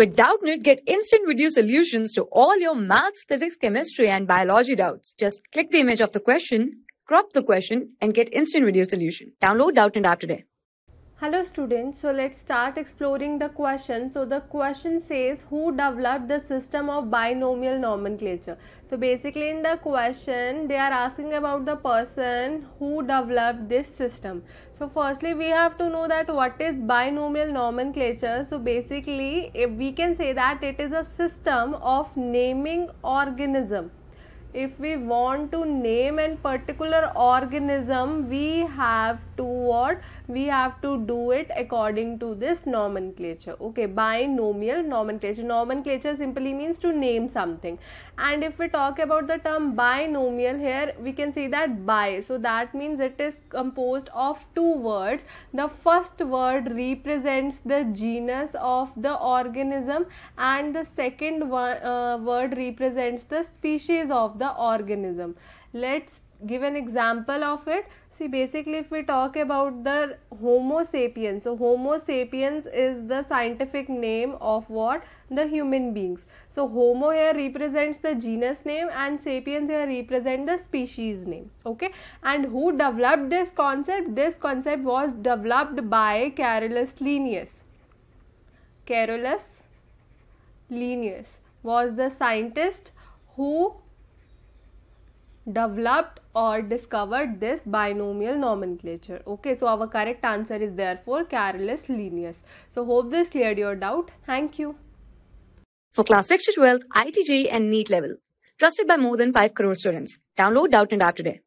With Doubtnit, get instant video solutions to all your maths, physics, chemistry, and biology doubts. Just click the image of the question, crop the question, and get instant video solution. Download Doubtnit app today. Hello students, so let's start exploring the question. So the question says who developed the system of binomial nomenclature. So basically in the question they are asking about the person who developed this system. So firstly we have to know that what is binomial nomenclature. So basically we can say that it is a system of naming organism if we want to name an particular organism we have to what we have to do it according to this nomenclature okay binomial nomenclature nomenclature simply means to name something and if we talk about the term binomial here we can see that bi so that means it is composed of two words the first word represents the genus of the organism and the second one, uh, word represents the species of the organism. Let's give an example of it. See basically if we talk about the Homo sapiens. So Homo sapiens is the scientific name of what? The human beings. So Homo here represents the genus name and sapiens here represent the species name. Okay. And who developed this concept? This concept was developed by Carolus Linnaeus. Carolus Linnaeus was the scientist who developed or discovered this binomial nomenclature okay so our correct answer is therefore carolus linnaeus so hope this cleared your doubt thank you for class 6 to 12 itj and neat level trusted by more than 5 crore students download doubt and app today